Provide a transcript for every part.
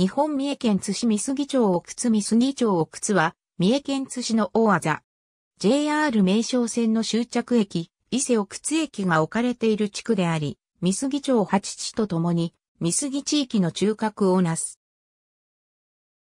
日本三重県津市三杉町奥津三杉町奥津は、三重県津市の大技。JR 名称線の終着駅、伊勢奥津駅が置かれている地区であり、三杉町八地とともに、三杉地域の中核をなす。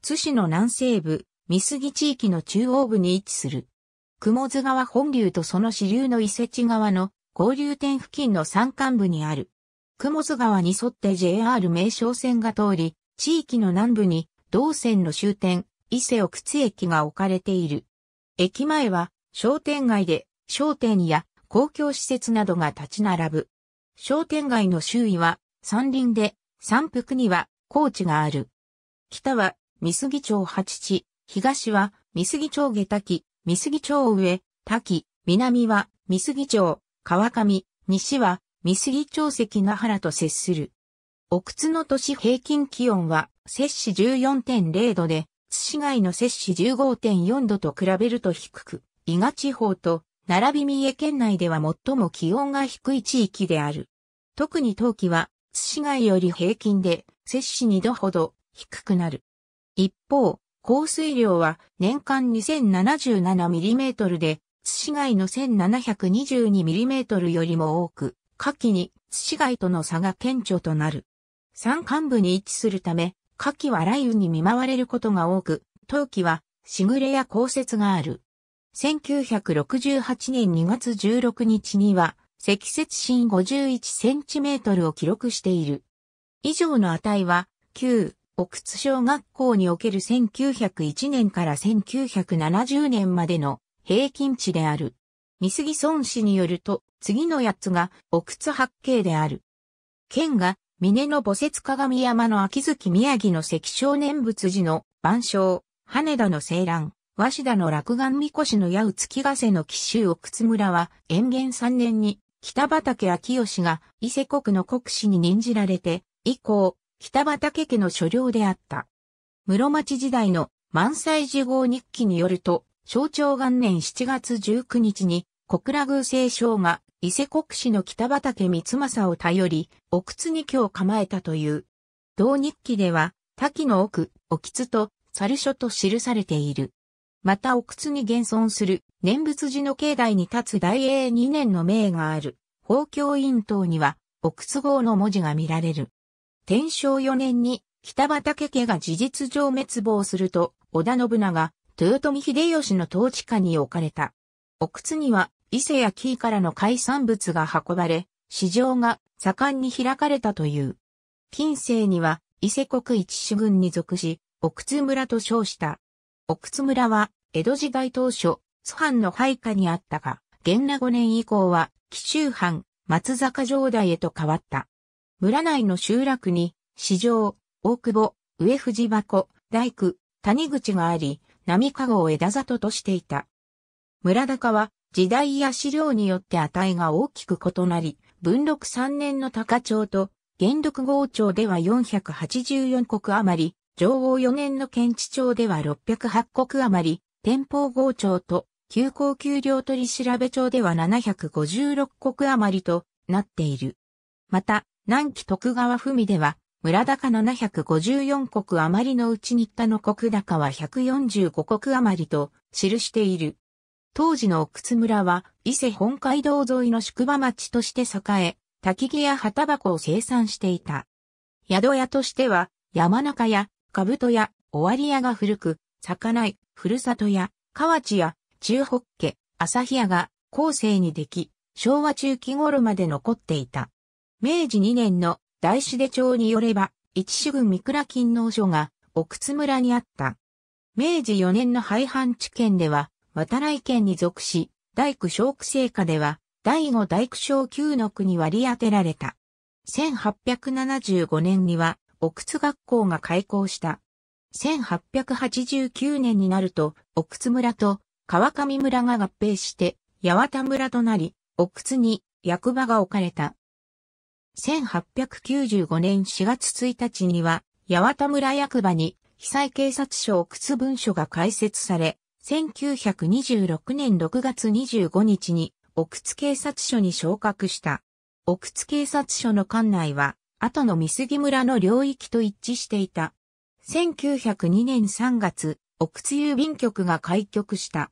津市の南西部、三杉地域の中央部に位置する。雲津川本流とその支流の伊勢地川の合流点付近の山間部にある。雲津川に沿って JR 名称線が通り、地域の南部に同線の終点、伊勢奥津駅が置かれている。駅前は商店街で商店や公共施設などが立ち並ぶ。商店街の周囲は山林で山腹には高地がある。北は三杉町八地、東は三杉町下滝、三杉町上、滝、南は三杉町、川上、西は三杉町関ヶ原と接する。奥津の都市平均気温は摂氏14.0度で、津市街の摂氏15.4度と比べると低く、伊賀地方と並び三重県内では最も気温が低い地域である。特に冬季は津市街より平均で摂氏2度ほど低くなる。一方、降水量は年間 2077mm で、津市街の 1722mm よりも多く、夏季に津市街との差が顕著となる。山間部に位置するため、夏季は雷雨に見舞われることが多く、冬季は、しぐれや降雪がある。1968年2月16日には、積雪深51センチメートルを記録している。以上の値は、旧、奥津小学校における1901年から1970年までの平均値である。三杉村氏によると、次の八つが奥津八景である。県が峰の母節鏡山の秋月宮城の石少年仏寺の万象、羽田の青蘭、和田の落眼神輿の矢う月ヶ瀬の奇襲奥津村は、延元3年に、北畠秋義が伊勢国の国司に任じられて、以降、北畠家の所領であった。室町時代の満載寺号日記によると、象徴元年7月19日に、小倉宮聖少が伊勢国史の北畠光政を頼り、奥津に居を構えたという。同日記では、滝の奥、奥津と、猿所と記されている。また奥津に現存する、念仏寺の境内に立つ大英二年の名がある、宝教院等には、奥津号の文字が見られる。天正四年に、北畠家が事実上滅亡すると、織田信長、豊臣秀吉の統治下に置かれた。奥津には、伊勢や紀伊からの海産物が運ばれ、市場が盛んに開かれたという。近世には伊勢国一主軍に属し、奥津村と称した。奥津村は江戸時代当初、祖藩の配下にあったが、元那5年以降は紀州藩、松坂城代へと変わった。村内の集落に、市場、大久保、上藤箱、大工、谷口があり、加護を枝里としていた。村高は時代や資料によって値が大きく異なり、文禄3年の高町と、元禄号町では484国余り、上王4年の県知町では608国余り、天保号町と、急行級領取調べ町では756国余りとなっている。また、南紀徳川文では、村高754国余りのうち新田の国高は145国余りと記している。当時の奥津村は伊勢本街道沿いの宿場町として栄え、焚木や旗箱を生産していた。宿屋としては山中屋、兜屋、尾張屋が古く、魚い、ふるさと屋、河内屋、中北家、日屋が後世にでき、昭和中期頃まで残っていた。明治2年の大師出町によれば、一種群三倉勤納所が奥津村にあった。明治4年の廃藩置県では、渡来県に属し、大工小区生果では、第五大工小級の区に割り当てられた。1875年には、奥津学校が開校した。1889年になると、奥津村と川上村が合併して、八幡村となり、奥津に役場が置かれた。1895年4月1日には、八幡村役場に被災警察署奥津文書が開設され、1926年6月25日に、奥津警察署に昇格した。奥津警察署の管内は、後の三杉村の領域と一致していた。1902年3月、奥津郵便局が開局した。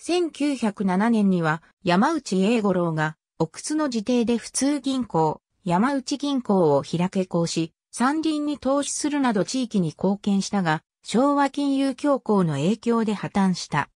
1907年には山内英五郎が奥津の自邸で普通銀行、山内銀行を開けこうし、山林に投資するなど地域に貢献したが、昭和金融恐慌の影響で破綻した。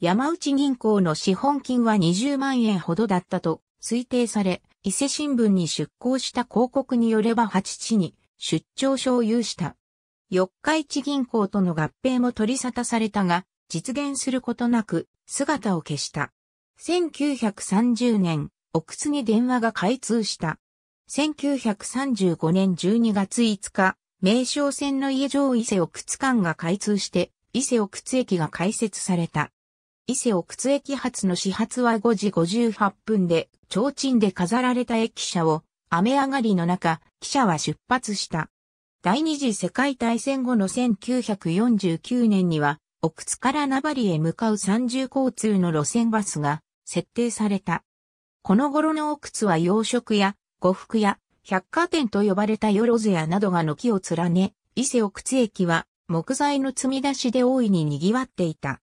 山内銀行の資本金は20万円ほどだったと推定され、伊勢新聞に出向した広告によれば8地に出張所を有した。四日市銀行との合併も取り沙汰されたが、実現することなく姿を消した。1930年、奥津に電話が開通した。1935年12月5日、名称線の家上伊勢奥津間が開通して、伊勢奥津駅が開設された。伊勢奥津駅発の始発は5時58分で、提灯で飾られた駅舎を、雨上がりの中、汽車は出発した。第二次世界大戦後の1949年には、奥津から名張へ向かう三重交通の路線バスが設定された。この頃の奥津は洋食や呉服屋、百貨店と呼ばれたよろずやなどが軒を連ね、伊勢奥津駅は木材の積み出しで大いに賑わっていた。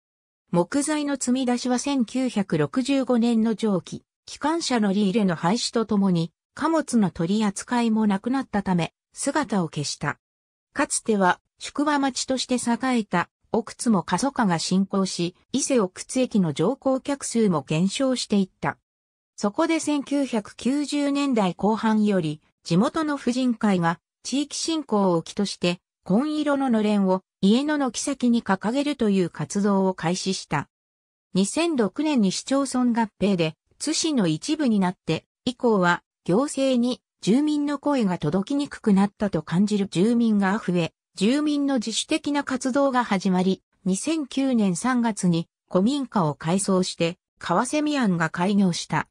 木材の積み出しは1965年の上記、機関車乗り入れの廃止とともに、貨物の取り扱いもなくなったため、姿を消した。かつては宿場町として栄えた奥津も過疎化が進行し、伊勢奥津駅の乗降客数も減少していった。そこで1990年代後半より、地元の婦人会が地域振興を起として紺色ののれんを家の軒先に掲げるという活動を開始した。2006年に市町村合併で津市の一部になって以降は行政に住民の声が届きにくくなったと感じる住民が増え、住民の自主的な活動が始まり、2009年3月に古民家を改装して、川瀬ミアンが開業した。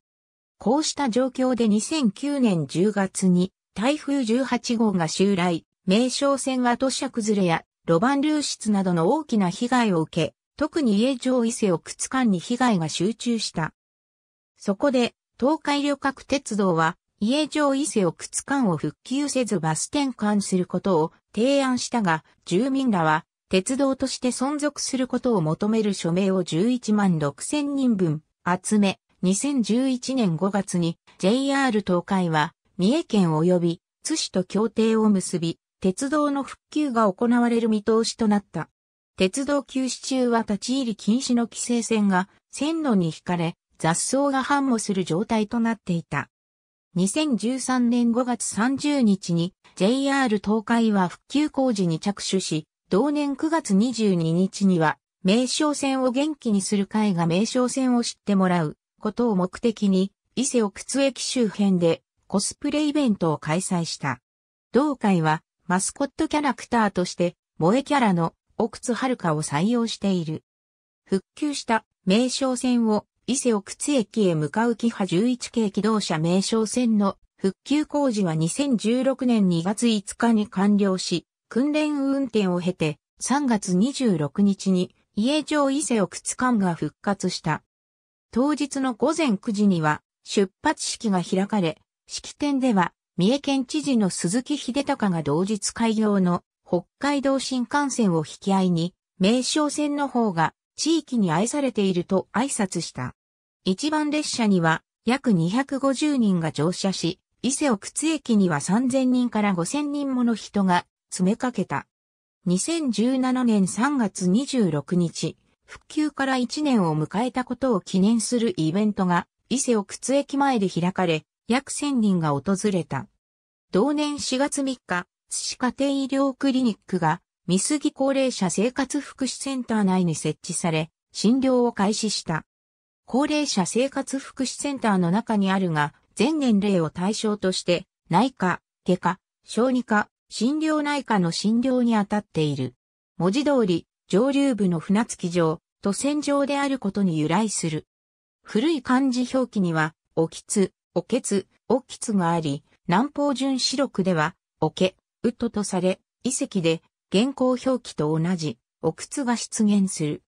こうした状況で2009年10月に台風18号が襲来、名称線は土砂崩れや路盤流出などの大きな被害を受け、特に家城伊勢を区間に被害が集中した。そこで、東海旅客鉄道は、家城伊勢を区間を復旧せずバス転換することを提案したが、住民らは、鉄道として存続することを求める署名を11万6千人分集め、2011年5月に JR 東海は三重県及び津市と協定を結び、鉄道の復旧が行われる見通しとなった。鉄道休止中は立ち入り禁止の規制線が線路に引かれ、雑草が繁茂する状態となっていた。2013年5月30日に JR 東海は復旧工事に着手し、同年9月22日には名称線を元気にする会が名称線を知ってもらうことを目的に、伊勢奥津駅周辺でコスプレイベントを開催した。同会はマスコットキャラクターとして萌えキャラの奥津遥を採用している。復旧した名称線を伊勢奥津駅へ向かうキハ11系機動車名称線の復旧工事は2016年2月5日に完了し、訓練運転を経て3月26日に家城伊勢奥津間が復活した。当日の午前9時には出発式が開かれ、式典では三重県知事の鈴木秀隆が同日開業の北海道新幹線を引き合いに、名称線の方が地域に愛されていると挨拶した。一番列車には約250人が乗車し、伊勢奥津駅には3000人から5000人もの人が詰めかけた。2017年3月26日、復旧から1年を迎えたことを記念するイベントが、伊勢奥津駅前で開かれ、約1000人が訪れた。同年4月3日、寿司家庭医療クリニックが、三杉高齢者生活福祉センター内に設置され、診療を開始した。高齢者生活福祉センターの中にあるが、全年齢を対象として、内科、外科、小児科、診療内科の診療に当たっている。文字通り、上流部の船着場、と船場であることに由来する。古い漢字表記には、おきつ、おけつ、おきつがあり、南方巡四録では、おけ、うっととされ、遺跡で、現行表記と同じ、おくつが出現する。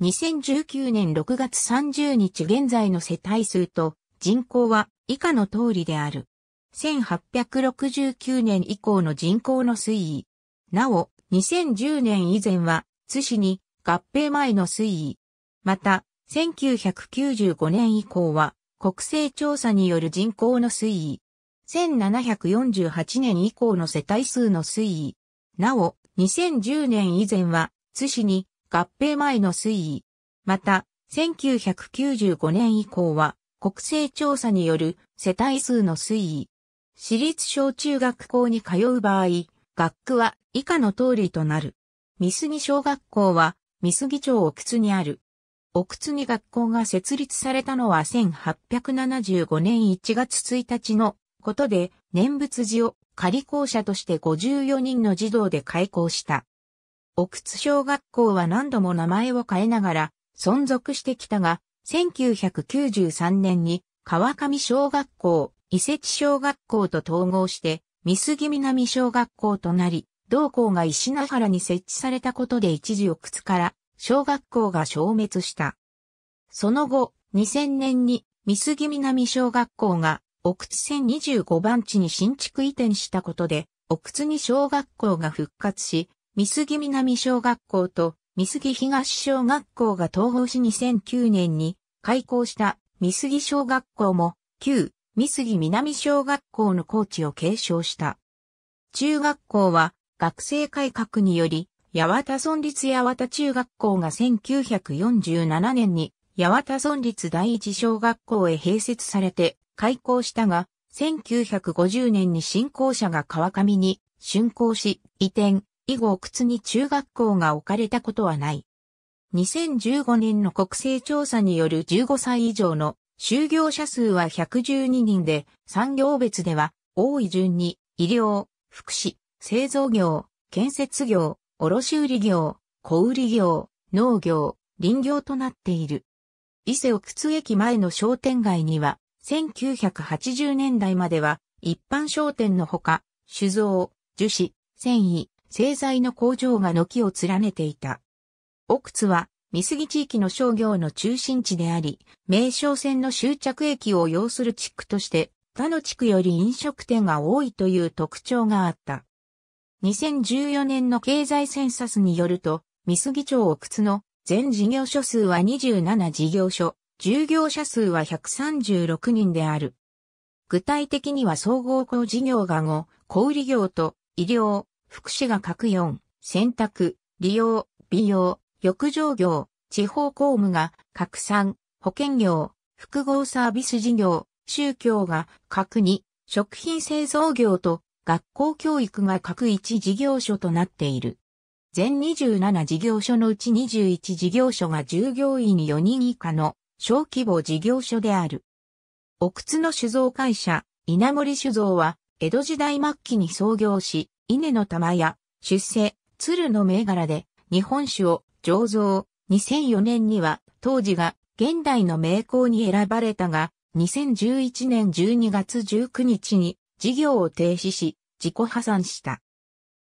2019年6月30日現在の世帯数と人口は以下の通りである。1869年以降の人口の推移。なお、2010年以前は津市に合併前の推移。また、1995年以降は国勢調査による人口の推移。1748年以降の世帯数の推移。なお、2010年以前は津市に合併前の推移。また、1995年以降は国勢調査による世帯数の推移。私立小中学校に通う場合、学区は以下の通りとなる。三杉小学校は、三杉町奥津にある。奥津に学校が設立されたのは1875年1月1日のことで、念仏寺を仮校舎として54人の児童で開校した。奥津小学校は何度も名前を変えながら存続してきたが、1993年に川上小学校、伊勢地小学校と統合して、三杉南小学校となり、同校が石名原に設置されたことで一時奥津から小学校が消滅した。その後、2000年に三杉南小学校が奥津線25番地に新築移転したことで、奥津に小学校が復活し、三杉南小学校と三杉東小学校が統合し2009年に開校した三杉小学校も旧三杉南小学校の校地を継承した。中学校は学生改革により、八幡村立八幡中学校が1947年に八幡村立第一小学校へ併設されて開校したが、1950年に新校舎が川上に竣工し、移転、以後靴に中学校が置かれたことはない。2015年の国勢調査による15歳以上の就業者数は112人で、産業別では多い順に医療、福祉、製造業、建設業、卸売業、小売業、農業、林業となっている。伊勢奥津駅前の商店街には、1980年代までは一般商店のほか、酒造、樹脂、繊維、製材の工場が軒を連ねていた。奥津は、三杉地域の商業の中心地であり、名称線の終着駅を要する地区として、他の地区より飲食店が多いという特徴があった。2014年の経済センサスによると、ス杉町奥靴の全事業所数は27事業所、従業者数は136人である。具体的には総合工事業が5、小売業と医療、福祉が各4、洗濯、利用、美容、浴場業、地方公務が各3、保険業、複合サービス事業、宗教が各2、食品製造業と学校教育が各一事業所となっている。全27事業所のうち21事業所が従業員4人以下の小規模事業所である。奥津の酒造会社、稲森酒造は、江戸時代末期に創業し、稲の玉や出世、鶴の銘柄で日本酒を醸造。2004年には当時が現代の名工に選ばれたが、2011年12月19日に事業を停止し、自己破産した。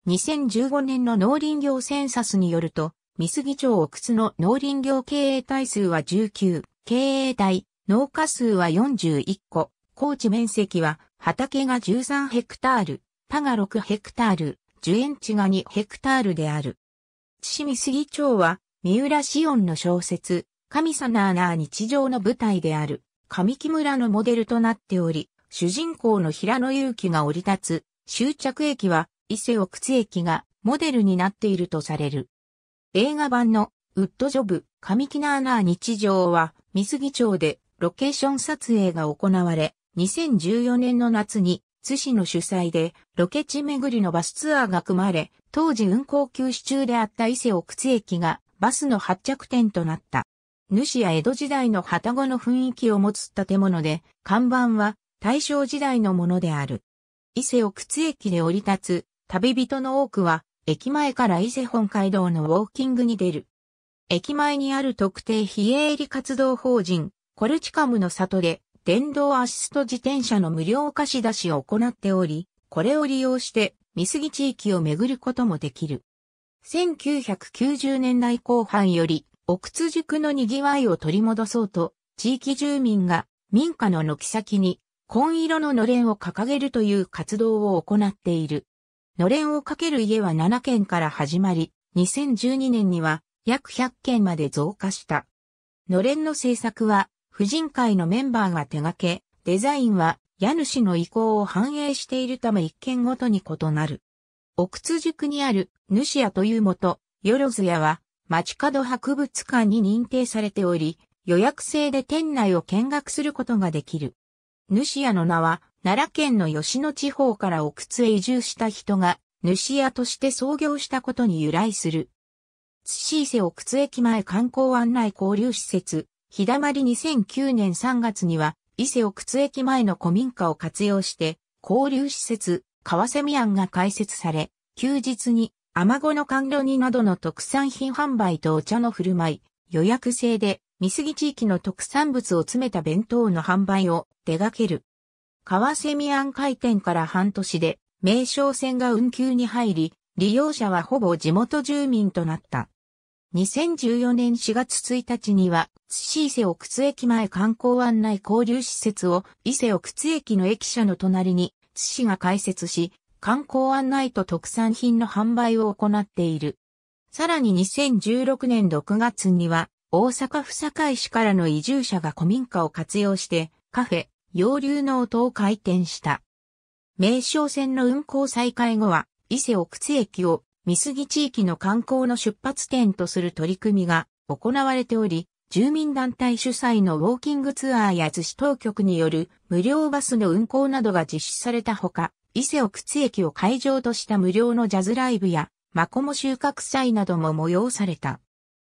2015年の農林業センサスによると、三杉町奥津の農林業経営体数は19、経営体、農家数は41個、高地面積は畑が13ヘクタール、他が6ヘクタール、樹園地が2ヘクタールである。千三杉町は、三浦紫音の小説、神様な日常の舞台である、神木村のモデルとなっており、主人公の平野祐希が降り立つ、終着駅は、伊勢奥津駅がモデルになっているとされる。映画版のウッドジョブ、神木ナーナー日常は、三杉町でロケーション撮影が行われ、2014年の夏に、津市の主催で、ロケ地巡りのバスツアーが組まれ、当時運行休止中であった伊勢奥津駅が、バスの発着点となった。主や江戸時代の旗子の雰囲気を持つ建物で、看板は大正時代のものである。伊勢奥津駅で降り立つ旅人の多くは、駅前から伊勢本街道のウォーキングに出る。駅前にある特定非営利活動法人、コルチカムの里で、電動アシスト自転車の無料貸し出しを行っており、これを利用して、三杉地域を巡ることもできる。1990年代後半より、奥津塾の賑わいを取り戻そうと、地域住民が民家の軒先に紺色ののれんを掲げるという活動を行っている。のれんをかける家は7件から始まり、2012年には約100件まで増加した。のれんの制作は、婦人会のメンバーが手掛け、デザインは家主の意向を反映しているため一軒ごとに異なる。奥津塾にある主屋というもと、よろず屋は街角博物館に認定されており、予約制で店内を見学することができる。主屋の名は、奈良県の吉野地方から奥津へ移住した人が、主屋として創業したことに由来する。津伊勢奥津駅前観光案内交流施設、日だまり2009年3月には、伊勢奥津駅前の古民家を活用して、交流施設、川瀬見案が開設され、休日に、アマゴの甘露煮などの特産品販売とお茶の振る舞い、予約制で三杉地域の特産物を詰めた弁当の販売を手掛ける。川瀬ミアン開店から半年で、名称線が運休に入り、利用者はほぼ地元住民となった。2014年4月1日には、津伊勢奥津駅前観光案内交流施設を伊勢奥津駅の駅舎の隣に津市が開設し、観光案内と特産品の販売を行っている。さらに2016年6月には、大阪府堺市からの移住者が古民家を活用してカフェ、洋流の音を開店した。名称線の運行再開後は、伊勢奥津駅を三杉地域の観光の出発点とする取り組みが行われており、住民団体主催のウォーキングツアーや逗子当局による無料バスの運行などが実施されたほか、伊勢奥津駅を会場とした無料のジャズライブや、マコモ収穫祭なども催された。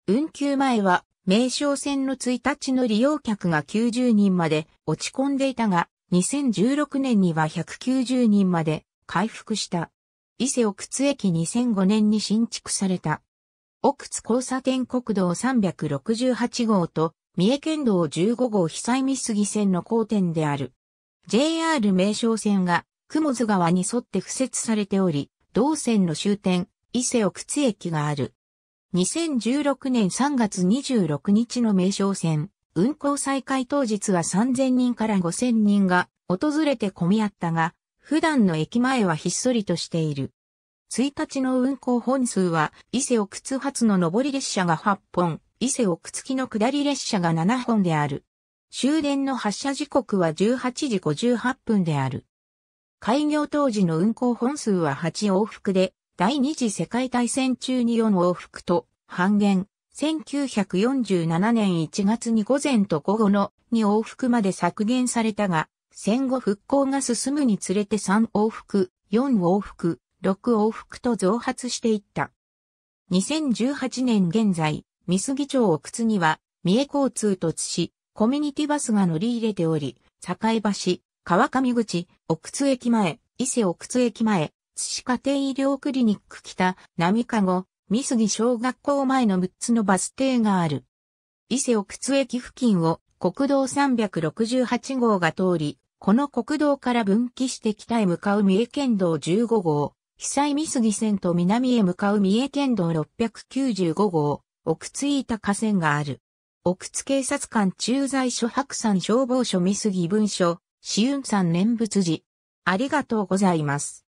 運休前は、名称線の1日の利用客が90人まで落ち込んでいたが、2016年には190人まで回復した。伊勢奥津駅2005年に新築された。奥津交差点国道368号と三重県道15号被災見杉線の交点である。JR 名称線が雲津川に沿って付設されており、同線の終点、伊勢奥津駅がある。2016年3月26日の名称戦、運行再開当日は3000人から5000人が訪れて混み合ったが、普段の駅前はひっそりとしている。1日の運行本数は、伊勢奥津発の上り列車が8本、伊勢奥津木の下り列車が7本である。終電の発車時刻は18時58分である。開業当時の運行本数は8往復で、第二次世界大戦中に4往復と半減、1947年1月に午前と午後の2往復まで削減されたが、戦後復興が進むにつれて3往復、4往復、6往復と増発していった。2018年現在、三杉町奥津には、三重交通とし、コミュニティバスが乗り入れており、境橋、川上口、奥津駅前、伊勢奥津駅前、津市家庭医療クリニック北、並加ご、三杉小学校前の6つのバス停がある。伊勢奥津駅付近を国道368号が通り、この国道から分岐して北へ向かう三重県道15号、被災三杉線と南へ向かう三重県道695号、奥津板河川がある。奥津警察官駐在所白山消防署三杉文書、紫雲山念仏寺。ありがとうございます。